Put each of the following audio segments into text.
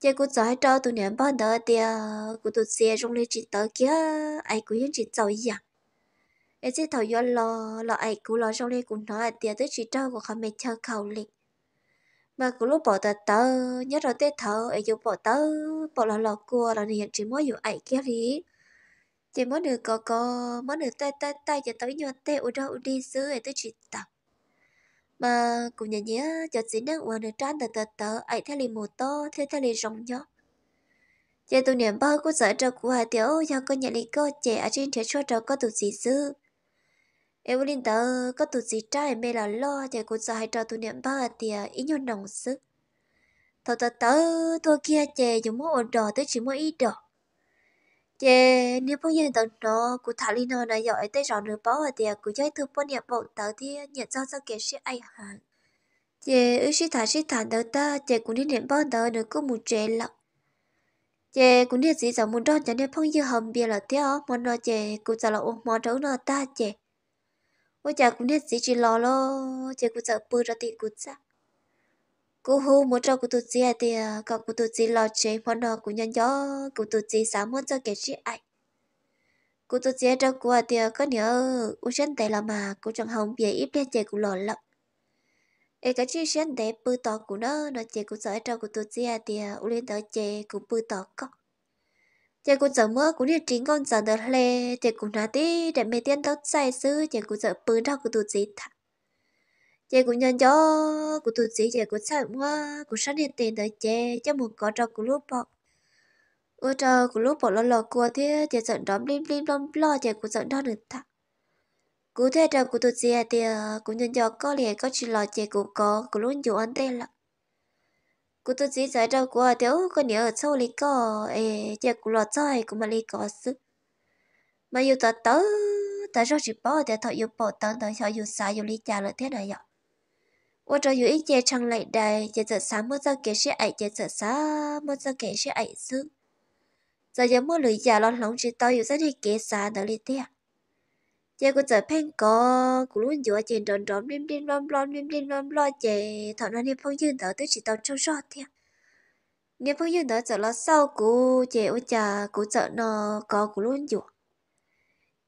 chị cũng giải cho tụi ném bao đỡ tia ờ, cũng tụi xe trong lấy chỉ tới kia ai cũng yên chị giàu gì à em sẽ thầu do lo lo ai cũng lo trong lấy cũng nói tia tới chị trao của không mẹ chờ khẩu lịch mà cũng lúc bỏ tờ tờ nhớ rồi tết thở ai dùng bỏ tớ bỏ lo lo cua là hiện chỉ mới dùng ai kia đi chị mới được có có mới được tay tay tay cho tới nhau tê ở đâu đi xứ ai tới chị tập mà cũng nhớ nhớ cho chị đang uống được trán tờ tờ tờ ấy theo lì mù to theo theo lì rộng nhớ chị tụi niệm bao cũng sợ trâu của hai tiểu cho con nhà lì cô trẻ ở trên trẻ cho trâu có tụi gì dư em Evelyn tớ có tụi gì trai mê là lo chị cũng sợ hai trâu tụi niệm bao thì à, ý nhon nồng sức thật tớ tớ tôi kia chị dùng mũ ổn đỏ tới chỉ mỗi ít đỏ Chê, nếu bố yên tầng nó, của thả linh nó này giỏi tới rõ nửa bó ở tìa, của chơi thư bố nhạc bộn tới thì nhận ra sao kể sĩ ai hàng Chê, ư sĩ thả sĩ thả tàu ta, chê cũng đi nền bó tàu nữa có một trẻ lọc. Chê, cũng đi gì giống một đón cho nên phong dư hầm bia là theo, mòn nó chê, cũng sợ là ôm mò trấu nó ta chê. Ôi chả cũng đi gì chỉ lo lo, chê cũng sợ bư ra tiền cũng chắc cú hú muốn cho cụ tụt gì thì còn cụ tổ gì lo chế món đó cụ nhân gió cụ tổ gì sáng muốn cho kẻ chị ai cụ tổ gì trong cụ thì có nhớ u chân tệ là mà cụ chẳng hồng về ít đen chế cụ lò lắm ấy cái chi chân tệ bự to của nó nó chế cụ sợ cho cụ tụt gì thì u lên tới chế cụ bự to có chế cụ sợ mưa cũng như chính con sợ đợt lê chế cụ nói tí để mấy tiên tốt sai sư chế cụ sợ bự đó cụ tổ gì thật chị cũng nhận cho của tụi chị chị cũng sợ quá cũng sẵn hiện tiền tới chị cho một có trò của lúc bọ ôi trò của lúc bọ lo lo cua thế chị giận đóm lim lim lom lo chị cũng giận đó được thật cú thế trò của tôi chị à, thì à, cũng nhận cho có lẽ có chuyện lo chị cũng có của luôn nhiều ăn tên lắm cô tôi chỉ giải đâu của à, thiếu có nhớ ở sau lý có ê chị cũng lo chơi cũng mà lý có sự mà yêu tớ tớ tớ rất chị bỏ thì thọ yêu bỏ tớ tớ cho yêu xa yêu lý cha là thế này ạ 我这有一节长来的，接着啥么子给谁爱，接着啥么子给谁爱死。giờ giờ mua lưỡi già lo lòng chỉ tao yêu rất thì kế xa đó li tia giờ cô giờ phen có cô luôn giữa trên tròn tròn lim lim lom lom lim lim lom lo chè thọ nó niệm phong dương đó tới chỉ tao trong sót tia niệm phong dương đó giờ lo sau cô chè ô cha cô sợ nó có cô luôn giữa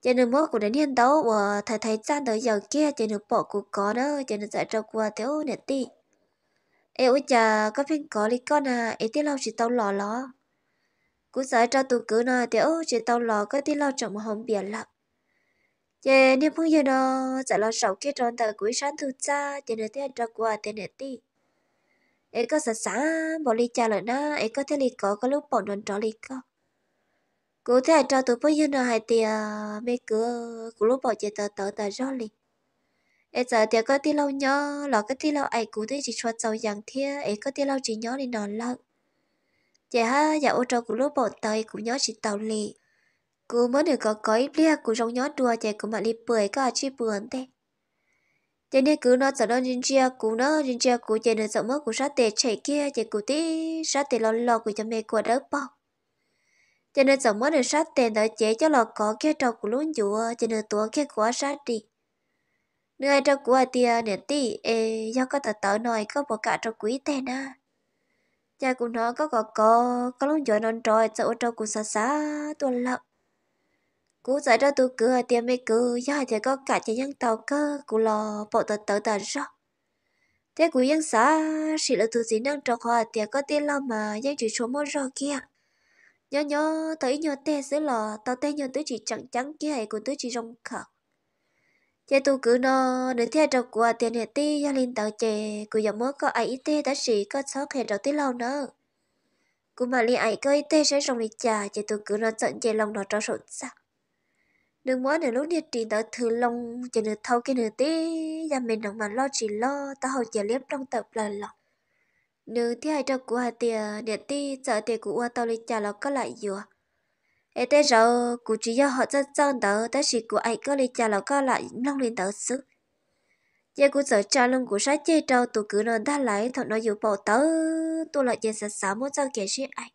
cho nên mỗi của đến hiện đâu và ờ, thầy thấy gian tới giờ kia cho nên bỏ của có đó cho nên giải trâu qua thiếu nè ti ê ôi chà có phim có lý con à ê tí lâu chỉ tao lò lò cú giải trâu tụ cứ nà thiếu chỉ tao lò có tí lâu trọng mà không biển lắm cho nên bây giờ đó giải lo sầu kia tròn tờ cuối sáng thứ cha cho nên thế trâu qua thiếu nè ti ê có sẵn sáng bỏ lý cha lợn na ê có thể lý có có lúc bỏ đòn trò lý con cụ thể cho tụi bây giờ nó hay thì mấy cửa cụ lúc bỏ chạy tờ tờ tờ rõ liền ấy giờ thì có tí lâu nhớ là cái tí lâu ấy cụ thấy chỉ cho tàu dạng thế ấy có tí lâu chỉ nhớ liền nó lâu chị ha dạ ô trâu cụ lúc bỏ tay cũng nhớ chỉ tàu lì cụ mới được có có ít lia cụ rong nhớ đùa chị cụ mà đi bưởi có chi bưởi thế cho nên cứ nói sợ nó riêng chia cụ nó riêng chia cụ chị được sợ mất cụ sát tệ chạy kia chị cụ tí ra tệ lo lo của cho mẹ của đỡ bao cho nên giờ mới được sát tiền đợi chế cho lọ có cái trâu của luôn chùa cho nên tua cái của sát đi nơi trâu của tia nè ti e do có tờ tờ nồi có bộ cả trâu quý tên à cha của nó có có có có luôn chùa non trôi sợ trâu của xa xa tuần lợn cú giải ra tu cửa tiêm mê cứ do thì có cả chỉ nhân tàu cơ cú lò bộ tờ tờ tờ sao thế cú nhân xã chỉ là thứ gì năng trâu hoa tiệt có tiền lo mà nhân chỉ số mỗi rồi kia nhớ nhớ tới nhớ tê sứ lò tao tê nhớ tới chỉ chẳng trắng kia hay của tới chỉ rong khờ chị tu cứ nó để theo trọc của tiền hệ ti gia linh tạo chè của dòng mới có ai tê đã sĩ có sáu hệ đầu tí lâu nữa của mà li ai có tê sẽ rong đi trà chị tu cứ nó giận chè lòng nó cho sụn sắc đừng muốn để lúc nhiệt trình tao thử lòng chị được thâu cái nửa tí gia mình đồng mà lo chỉ lo tao hầu chè liếm trong tập là lòng nếu thi hai trâu của hai tiền điện ti giờ tiền của ua tao lấy trả nó có lại dừa ê thế rồi cụ chỉ do họ rất chân tớ tới chỉ của anh có lấy trả nó có lại nông lên tớ sức giờ cụ sợ trả lưng của sát chê trâu tụ cứ nên đã lấy thọ nói dù bỏ tớ tôi lại giờ sạch sá muốn giao kẻ sĩ anh,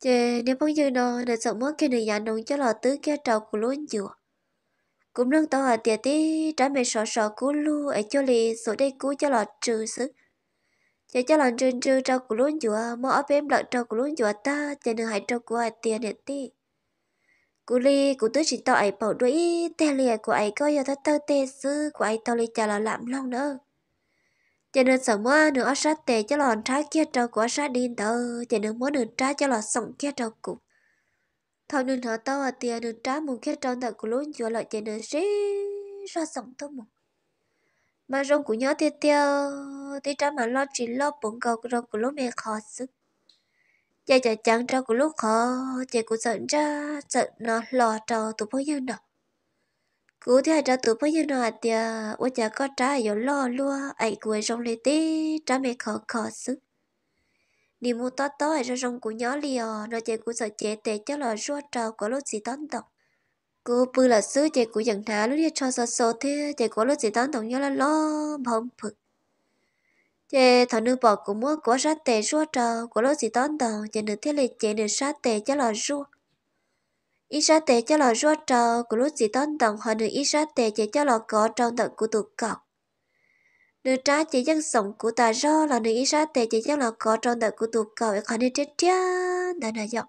chê nếu bao giờ nó để sợ mất cái này nhà nông cho là tứ kia trâu của lối dừa cũng nâng tao ở tiền tí trả mẹ sợ sợ cú lu ở cho lì số đây cú cho là trừ sức giờ dạ, cho lần trơn trơn trong của luôn chùa mò ở bên lợn trâu của luôn chùa ta giờ nên hãy trong của ai tiền hết ti cú li cú tứ chỉ tao ấy bảo đuổi tè lìa của ấy coi giờ tao tao tê sư của ấy tao li chả là làm long nữa giờ nên sống mơ nửa ở sát tè cho lòn trái kia trong của sát đi tờ giờ nên muốn nửa trái cho lòn sống kia trong cục thằng nên họ tao à tiền nửa trái mùng kia trong tao của luôn chùa lại giờ nên xí ra sống thôi mùng mà rong của nhớ tiêu tiêu thì trả mà lo chỉ lo bụng cầu rong của lúc mẹ khó sức giờ giờ chẳng trao của lúc khó giờ cũng sợ ra sợ nó lo trao tụi bao nhiêu đâu cứ thế cho tụi bao nhiêu nào thì ủa à, chả có trả giờ lo luôn ấy của rong lấy tí trả mẹ khó khó sức đi mua to to ở trong rong của nhỏ liò nó chơi của sợ chế tệ cho là ruột trao của lúc gì tán tộc cô bư là sư chạy của dân thả lúc đi cho sợ sợ thế chạy của lúc gì tán tổng nhớ là lo bông phực chạy thằng nữ bỏ của mua của sát tệ rua trò của lúc gì tán tổng chạy được thiết lệ chạy được sát tệ cho là rua ít sát tệ cho là rua trò của lúc gì tán tổng họ được ít sát tệ chạy cho là có trong tận của tụ cọc nữ trái chỉ dân sống của ta do là nữ ít sát tệ chạy cho là có trong tận của tụ cọc ở khỏi nơi chết chết đã là giọng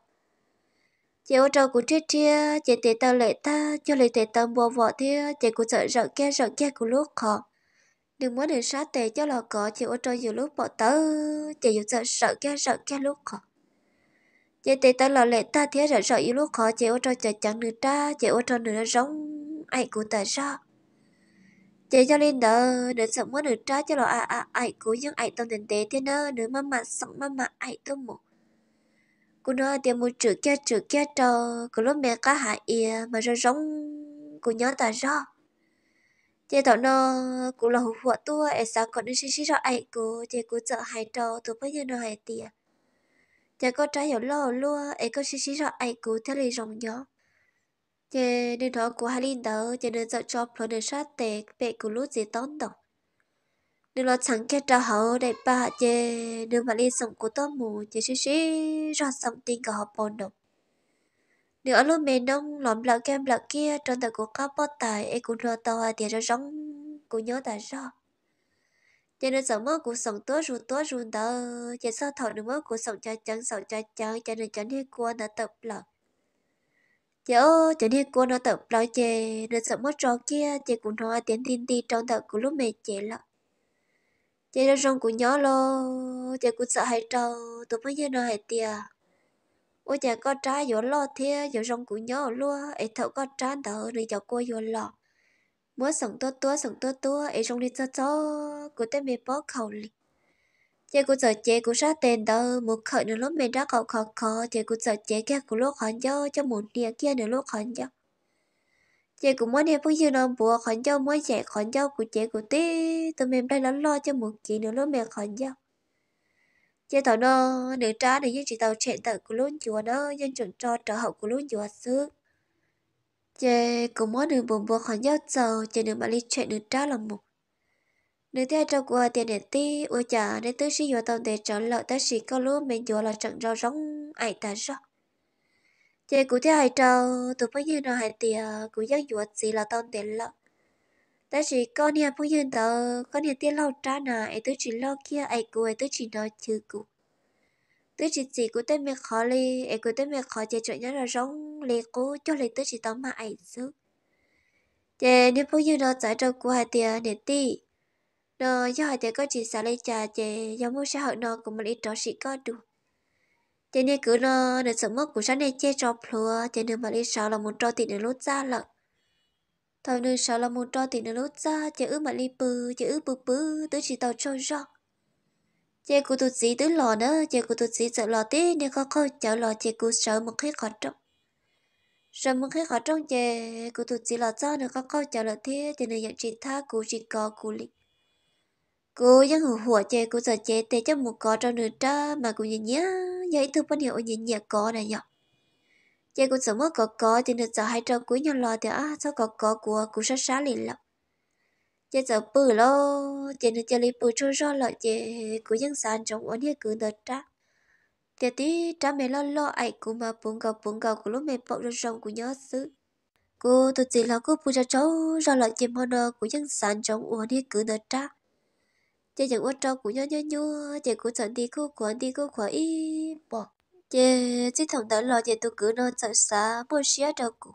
chị ô trâu của chia chia chị tê tao lệ ta cho lệ tê tao bò vỏ thế chị của sợ rợn kia rợn kia của lúc họ đừng muốn để sát tê cho lò cỏ chị ô trâu nhiều lúc bỏ tớ chị dù sợ sợ kia rợn kia lúc họ chị tê tao lò lệ ta thế rợn sợ nhiều lúc họ chị ô trâu chờ chẳng được ta chị ô trâu nửa giống ảnh của tại sao chị cho lên đờ để sợ muốn được ta cho lò à à ảnh của những ảnh tâm tình tế thế nơ nửa mà mà sợ mà mà ảnh tâm một cô nói tiền một chữ kia chữ kia cho cô lúc mẹ cá hại ỉa mà rồi giống cô nhớ ta rõ chị thọ nó cô là hụt hụt tua ấy sao còn nên xin xin cho ai cô thì cô sợ hai trò tụi bây giờ nó hai tiền chị có trái hiểu lo luôn ấy có xin xin cho ai cô theo lời rồng nhớ chị nên thọ của hai linh tớ chị nên sợ cho phần để sát tệ bệ của lúc gì tốn tổng nếu lo chẳng kết trả họ để bà chê nếu mà đi sống của tôi mù chê xí xí ra sống tin của họ bồn đồng nếu ở lúc mẹ nông lõm lọ kem lọ kia trong tay của các bó tài em cũng lo tàu thì ra rong của nhớ tại sao cho nên sống mơ của sống tốt rùn tốt rùn đó chỉ sao thọ được mơ của sống cho chẳng sống cho chẳng cho nên chẳng hết qua nó tập lọ chị ơi chẳng hết qua nó tập lọ chê nên sống mơ trò kia chị cũng nói tiếng tin ti trong đầu của lúc mẹ chị lọ chị đã rong của nhỏ lo chị cũng sợ hai trâu tụi mới như nào hay tia ôi chị có trái vô lo thế vô rong của nhỏ luôn ấy thợ có trái thợ nên cho cô vô lo mỗi sống tua tua sống tua tua ấy rong đi cho cho của tên mẹ bó khẩu lì chị cũng sợ chị cũng ra tiền đâu một khởi nữa lúc mình đã khó khó khó chị cũng sợ chị kia cũng lúc khó nhớ cho một tia kia nữa lúc khó nhớ chị cũng muốn em phun siêu nó bùa khẩn cho mỗi trẻ khẩn cho của chị của tí tụi mềm đây lắng lo cho một kỳ nữa lúc mẹ khẩn cho chị tao nó nữ trả để như chị tàu trẻ tận của luôn chùa nó dân chuẩn cho trở hậu của luôn chùa xứ chị cũng muốn được bùa bùa khẩn cho giờ chị được bạn đi chuyện nữ trả là một nếu theo trong của tiền để tí ôi chả nên tới sĩ vô tông để trở lợi ta sĩ có luôn mình chùa là trận rau rong ai ta rong chị cụ theo hai trâu tụi bây giờ nào hai tiề ờ, cụ giáo ruột gì là tao tiền lợ ta chỉ con nhà bây giờ tớ con nhà tiền lâu trả nà ấy tôi chỉ lo kia ấy cụ ấy tôi chỉ nói chữ cụ tôi chỉ chỉ cụ tên mẹ khó li ấy cụ tên mẹ khó chị chuyện nhớ là rong lì cụ cho lì tôi chỉ tao mà ấy dữ chị nếu bây giờ nó giải trâu của hai tiề để ti nó do hai tiề có chỉ xả lấy trà chị do mua xã hội nó cũng một ít trò sĩ có được thế nên cứ nó để sợ mất của sáng này che cho plua thế nên mà đi sao là muốn cho tiền để lút ra lận thôi nên sao là muốn cho tiền để lút ra chứ ư mà đi bự chứ ư bự bự tớ chỉ tàu cho rõ chê của tụt gì tớ lò nữa chê của tụt gì sợ lò tí nên khó khó chở lò chê của sợ một khi khó trong rồi một khi khó trong chê của tụt gì lò cho nên khó khó chở lò thế thế nên nhận chỉ tha của chỉ có của lịch cô vẫn hủ hủa chê cô giờ chê tê cho một cò trong nửa tra mà cô nhìn nhá hiệu nhìn 여인덕분에 có này 거나요. Chị cũng sống ở có cỏ thì được giờ hai trăm cuối nhau lo thì á sao có có của cũng sát sát liền lắm. Chị giờ bự lo, chị được chơi bự cho rõ lọ chị cũng dân sàn trong ổn hết cứ được trá. Thì tí trá mẹ lo lo ai cũng mà bụng gạo bụng gạo của lúc mẹ bọc ra rồng của nhớ xứ. Cô tôi chỉ là cô bự ra cháu rõ lọ chị mòn đờ của dân sàn trong ổn hết cứ được trá. Chị chẳng ổn trâu của nhớ nhớ nhớ, chị cũng chẳng đi cô quản đi cô khỏi ý chị chỉ thằng đó lo chị tôi cứ nó sợ xa bố xía đâu cụ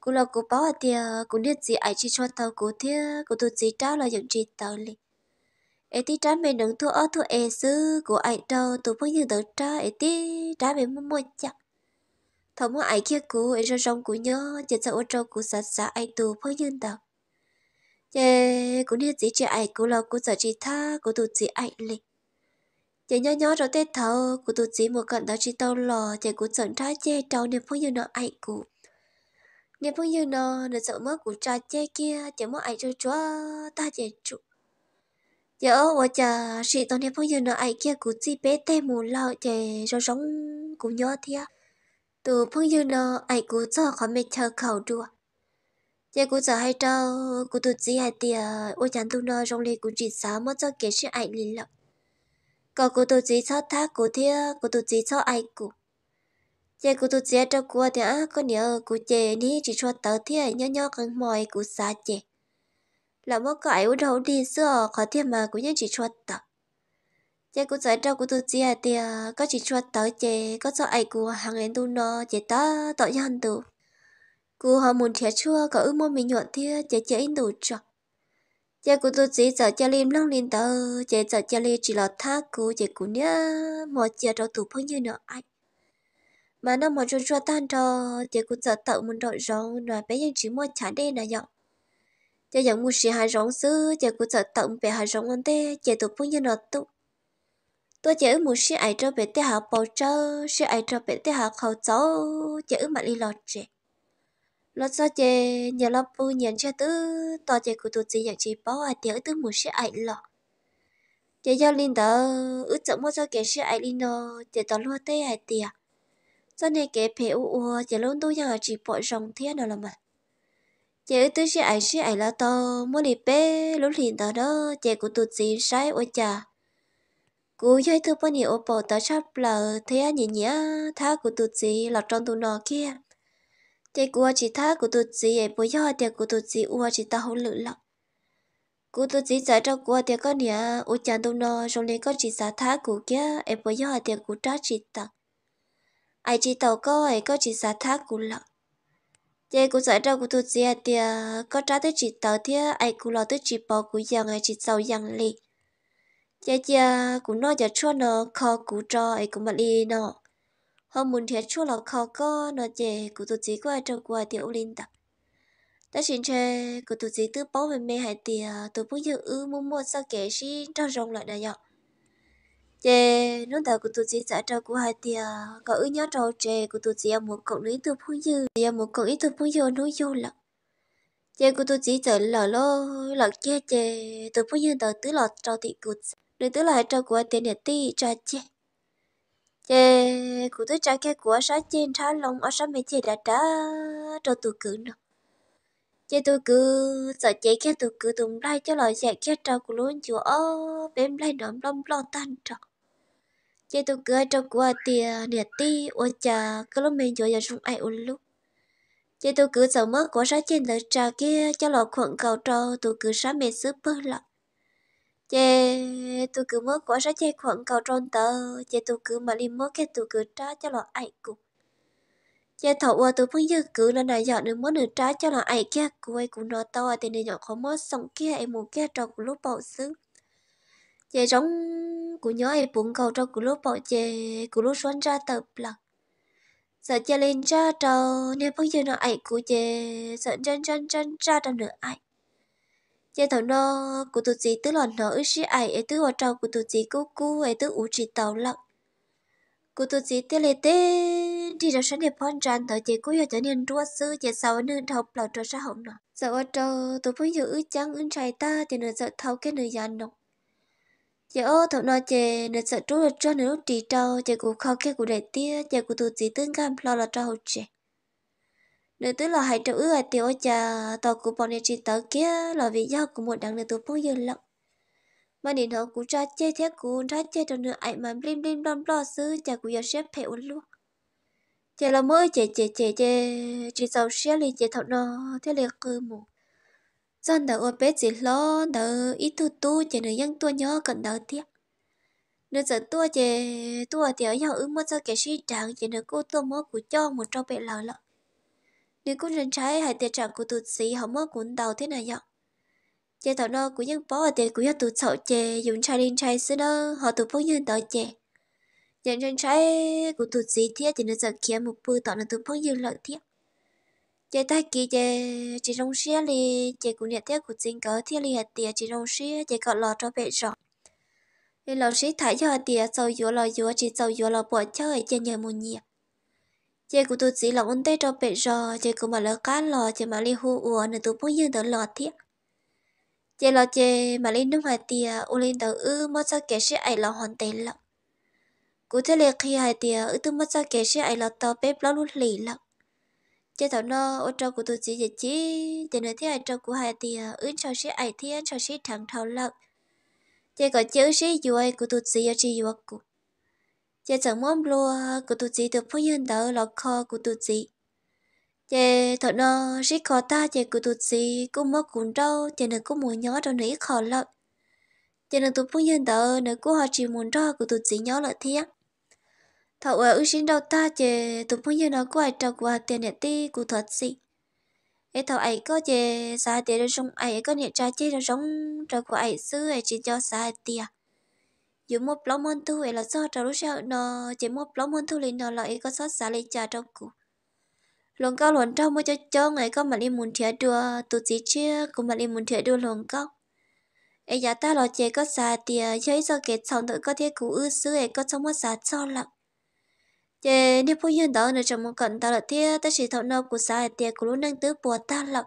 cụ lo cụ bảo à tia cụ biết gì ai chỉ cho tao cụ thế cụ tôi chỉ trả là những gì tao liền ấy tí trả mày đừng thua ở thua ế xứ của ai đâu tôi bao nhiêu đỡ trả ấy tí trả mày mua mua chắc thằng mua ai kia cụ ấy cho rong cụ nhớ chị sợ ô trâu cụ sợ xa ai tù bao nhiêu đâu chị cụ biết gì chị ai cụ lo cụ sợ chỉ tha cụ tôi chỉ ai liền chị nhỏ nhỏ rồi tên thầu của tụi chị một cận đó chỉ tàu lò chị cũng chọn trái che trâu nên phong như nó ảnh cụ nên phong như nó nên sợ mất của trái che kia chị mất ảnh cho chúa ta chị trụ chị ơ ủa chà chị tao nên phong như nó ảnh kia của chị bé tay mù lò chị rồi giống cũng nhỏ thia từ phong như nó ảnh cụ cho khó mệt chờ khẩu đùa chị cũng sợ hai trâu của tụi chị hai tiề ôi chán tu nó rong lên cũng chỉ sáu mất cho kế sự ảnh lì lợn có cụ tổ chỉ cho thác cụ thia, cụ tổ chỉ cho ai cụ chế cụ tổ chức cho cụ thì á có nhớ cụ chế ní chỉ cho tớ thia nhớ nhớ cần mỏi cụ xa chế là một cái u đầu đi xưa có thia mà cụ nhớ chỉ cho tớ chế cụ chế cho cụ tổ chức thì à, có chỉ cho tớ chế có cho ai cụ hàng ngày tu nó chế tớ tội nhân tu cụ họ muốn thiệt chua có ước mơ mình nhuận thì chế chế in đủ cho giờ cô tôi chỉ giờ cho lim lông lên tờ giờ giờ cho lim chỉ là tha cô giờ cô nhớ một giờ đầu tủ phong như nó ai mà nó mà cho cho tan trò giờ cô giờ tự mình đội rong nói bé ยัง chỉ mua chả đen là dọn giờ giờ mua xì hai rong xứ giờ cô giờ tự bé hai rong ăn tê giờ tủ phong như nó tụ tôi chỉ một xì ai cho bé tê hạ bầu trơ xì ai cho bé tê hạ khẩu cháu giờ mà đi lọt trẻ lo cho chị nhờ lo bu nhận cho tứ to chị cụ tụ chị nhận chị bảo à tiểu tứ muốn sẽ ảnh lọ, chị giao linh đó ước chọn mua cho kẻ sẽ ai linh nó chị tao lo tê ai tiệt cho nên kẻ phê u u chị luôn tôi nhận chị bỏ rồng thế nào là mà chị ước tứ sẽ ai sẽ ai lo to mua đi bé lúc liền đó đó chị cụ tụ chị sai ôi chà cú chơi thứ bao nhiêu bộ tớ sắp là thế nhỉ nhỉ tha của tụt gì là trong tụi nó kia để của chỉ tha của tụi chị ấy bây giờ để của tụi chị ua chỉ ta hôn lự lắm của tụi chị giải trong của để con nhà u chẳng đâu nó rồi lên con chỉ xả tha của kia ấy bây giờ để của ta chỉ ta ai chỉ tàu có ấy có chị giả tha của lắm để của giải cho của tụi chị thì có trả tới chị tàu thì ai của lo tới chỉ bỏ của giang ai chỉ giàu giang liền Giờ giờ cũng nói giờ cho nó khó của cho ai cũng mà đi nó hôm muốn thiết chua lọc khó có nó chè của tụi chị qua trong qua tiểu linh tập ta xin chè của tụi chị tư bảo về mẹ hải tìa tụi bố dự ư muốn mua sao kể xí cho rong lại đại dọc chè nó tạo của tụi chị xã trâu của hải tìa có ư nhớ trâu chè của tổ chức một cộng lý tụi phú dư giờ một cộng ý tụi phú dư nói vô lọc chè của tụi chị trở lọ lô lọ che chè tụi phú dư tờ tứ lọt trâu thị cụt nơi tứ lại trâu của tiền nhật ti cho chè chê cụ tôi trái cái của sáng trên thả lòng ở sáng mấy chê đã đã cho tôi cứ nè chê tôi cứ sợ chê cái tôi cứ tùng lai cho lời dạy cái trâu của luôn chùa ô bếm lai nón lông lo tan trọc chê tôi cứ trong của tìa nè ti ô chà cứ lúc mình chùa giờ xuống ai ôn lúc chê tôi cứ sợ mất của sáng trên lời trà kia cho lọ khuẩn cầu cho tôi cứ sáng mẹ xứ bơ lọc chê tôi cứ mơ quá ra chê khuẩn cầu tròn tờ chê tôi cứ mà li mơ cái tôi cứ trả cho lọ ảnh cục chê thọ qua tôi phun dư cứ lần này dọn được món nửa trả cho lọ ảnh kia cô ấy cũng nói tao à tên này nhỏ khó mơ xong kia em mù kia trò của lúc bầu xứ chê giống của nhớ em bụng cầu trò của lúc bầu chê của lúc xoắn ra tập lặng sợ chê lên ra trò nên phun dư nó ảnh của chê sợ chân chân chân ra trò nửa ảnh giờ thầu nó cụ tụ chỉ tức là nó ước sĩ ai ấy tức hòa trâu cụ tụ chỉ cú cú ấy tức ủ chỉ tàu lặng cụ tụ chỉ tê lê tê đi ra sáng đẹp phong tràn tới chỉ cú giờ trở nên rua sư giờ sau nương thầu lầu trở sa hỏng nọ giờ ở trâu tụ phong nhớ ước chăng ưng trai ta thì nửa sợ thâu cái nửa giàn nọ giờ ô thầu nó chỉ nửa sợ trú là cho nửa lúc trì trâu chè cụ khâu cái cụ đại tia chè cụ tụ chỉ tương cam lo là trâu chè nếu tức là hai trâu ư à tiêu cha tàu cụ bọn này trên tàu kia là vì do của một đảng này tôi bông dừng lặng mà điện thoại của cha chơi thế của ra chơi trong nửa ảnh mà blim blim lon lo xứ cha của giờ xếp phải uống luôn chỉ là mới chè chè chè chè chỉ sau xé liền chè thọ nó thế liền cứ mù dân đầu ở bé chỉ lo đầu ít tu tu chè nửa dân tua nhớ cần đầu tiếc nửa giờ tua chè tua thì ở nhau ứng mất cho kẻ sĩ trạng chè nửa cô tua mơ của cho một trâu bé lão lợn nếu cũng rình trái hay tiền trạng của tụt sĩ họ mơ cuốn đầu thế này nhở chế thảo nó cũng nhân bó ở tiền của tụt sậu chè dùng trái đinh trái xứ đó họ tụt phong nhân tờ chè nhận rình trái của tụt sĩ thiết thì nó giờ kia một bữa tỏ nó tụt phong nhân lợi thiết chế tay kia chế chỉ rong xía li chế cũng nhận thiết của chính cỡ thiết li hạt tiền chỉ rong xía chế gọi lò cho bệ rõ nên lò xí thải cho hạt tiền sau dúa lò dúa chỉ sau dúa lò bỏ chơi chế nhờ một nhiệt chị của tôi chỉ là ôn tê cho bệnh rồi chị cũng mà là cá lò chị mà li hú ủa nên tôi bỗng dưng tới lò thiệt chị lọ chị mà lên nước hải tiề u lên đầu ư mất sao kể sẽ ai lọ hoàn tiền lọ cụ thể là khi hải tiề ư tôi mất sao kể sẽ ai lọ tàu bếp lọ luôn lì lọ chị thảo nó ô trâu của tôi chỉ dịch chỉ chị nói thế ai trâu của hải tiề ư cho sẽ ai thiên cho sẽ thằng thảo lọ chị có chữ sẽ vui của tôi chỉ cho chị vui cụ chế chẳng mong lùa của tụi chị được phu nhân đỡ lọ kho của tụi chị chế thật nó rít khó ta chế của tụi chị cũng mất cuốn đau, chế nên cũng muốn nhớ đâu nữa ít khó lắm chế nó tụi phu nhân đỡ nó cũng họ chỉ muốn đó của tụi chị nhớ lại thế. thật ở ưu sinh đâu ta chế tụi phu nhân nó cũng ai trọc qua tiền để ti của thật chị ấy thật ấy có chế sai tiền rồi xong ấy có nhận trả chế rồi xong trọc qua ấy xưa ấy chỉ cho sai tiền dù một lỗ môn thu ấy là do trâu lúc sau nó chỉ một lỗ môn thu lên nó là có sót xả lên trà trong cụ lồng cao lồng trong mới cho cho người có mặt đi muốn thiệt đùa tụt gì chưa cũng mặt đi muốn thiệt đùa lồng cao ấy giờ ta lo chế có xả tiền chơi do cái xong tự có thiết cụ ư xứ ấy có sống mất xả cho lặng chế nếu phụ nhân đó nữa trong một cận ta là thiết ta chỉ thấu nó của xả tiền của lúc năng tứ bùa ta lặng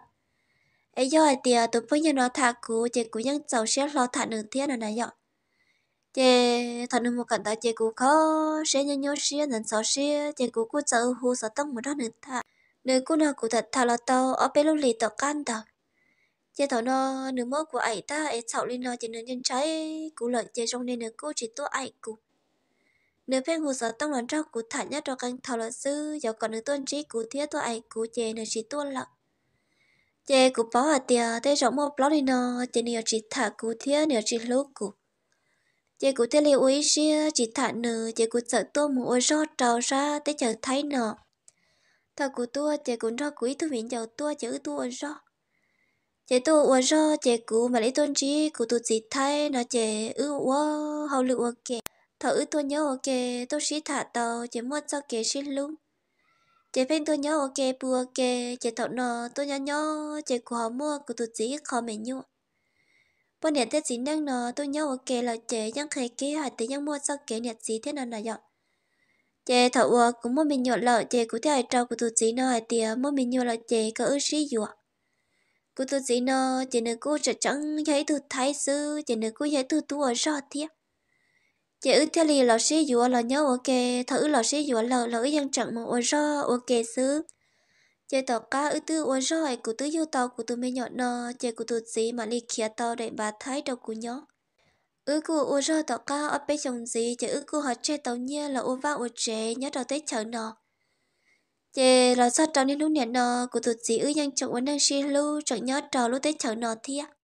ấy do tiền tụi phụ nhân nó thả cụ chế cũng nhân giàu sẽ lo thả đường thiết là này dọn chế thằng nó mua cận ta chế cú khó sẽ nhớ nhớ xía nên sợ xía chế cú cú sợ hú sợ tông một đó nữa ta nếu cú nào cú thật thà là tao ở bên lối lì tao can tao chế thằng nó nếu mơ của ảnh ta ấy sợ lên nó chế nên nhân trái cú lợi chế trong nên nếu cô chỉ tua ảnh cú nếu bên hồ sợ tông lần trước cú thả nhất cho canh thảo là sư giờ còn nếu tuân trí cú thiết tua ảnh cú chế nên chỉ tua lặng chế cú bảo ở tiề thế rộng một lối đi nó chế nhiều chỉ thả cú thiết nhiều chỉ lúc cú chị cũng thấy liệu ý xia chị thả nữ chị cũng sợ tôi muốn ôi rót trào ra tới chờ thấy nọ thật của tôi chị cũng ra quý tôi viện giàu tôi chữ tôi ôi rót chị tôi ôi rót chị cũng mà lấy tôn trí của tôi chỉ thấy nó chị ư quá hậu lựu ok thật ư tôi nhớ ok tôi xí thả tàu chị muốn cho kể xin luôn chị phen tôi nhớ ok bu ok chị thật nọ tôi nhớ nhớ chị của họ mua của tôi chỉ khó mẹ nhung bọn nè tết gì đang nó tôi nhớ ở kề là chế yang khai kế hạt thì yang mua sau kế nè gì thế nào nào vậy chế thọ ua cũng mua mình nhộn lợi chế cũng theo trâu của tôi gì nó hạt tiền mua mình nhộn lợi chế có ước gì vậy của tôi gì nó chế nữa cô sẽ chẳng thấy tụi thái sư chế nữa cô thấy tụi tụi ở sao thế chế ước theo lì là sĩ dùa là nhớ ở kề thọ ước là sĩ là lợ lỡ dân chẳng mà ở sao ở kề xứ chế tàu cá ư tư ua rồi cụ tư yêu tàu cụ tư mê nhọn nọ chế cụ tư gì mà li khía tàu để bà thái đầu cụ nhó ư cụ ua rồi tàu cá ở bên chồng gì chế ư cụ họ chơi tàu nhia là ua va ua chế nhớ đầu tết chở nọ chế là sao tàu nên lúc nè nọ cụ tư gì ư nhân chồng uốn đang xì lưu chẳng nhớ trò lúc tết chở nọ thiệt